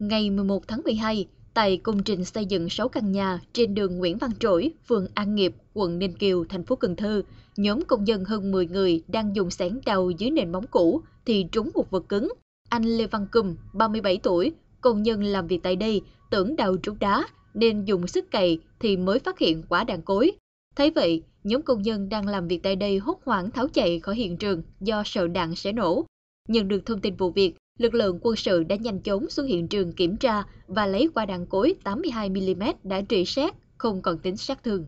Ngày 11 tháng 12, tại công trình xây dựng 6 căn nhà trên đường Nguyễn Văn Trỗi, phường An Nghiệp, quận Ninh Kiều, thành phố Cần Thơ, nhóm công nhân hơn 10 người đang dùng xẻng đào dưới nền móng cũ thì trúng một vật cứng. Anh Lê Văn Cùm, 37 tuổi, công nhân làm việc tại đây, tưởng đào trúng đá nên dùng sức cày thì mới phát hiện quả đạn cối. Thấy vậy, nhóm công nhân đang làm việc tại đây hốt hoảng tháo chạy khỏi hiện trường do sợ đạn sẽ nổ. Nhận được thông tin vụ việc, lực lượng quân sự đã nhanh chóng xuống hiện trường kiểm tra và lấy qua đạn cối 82 mm đã trị xét không còn tính sát thương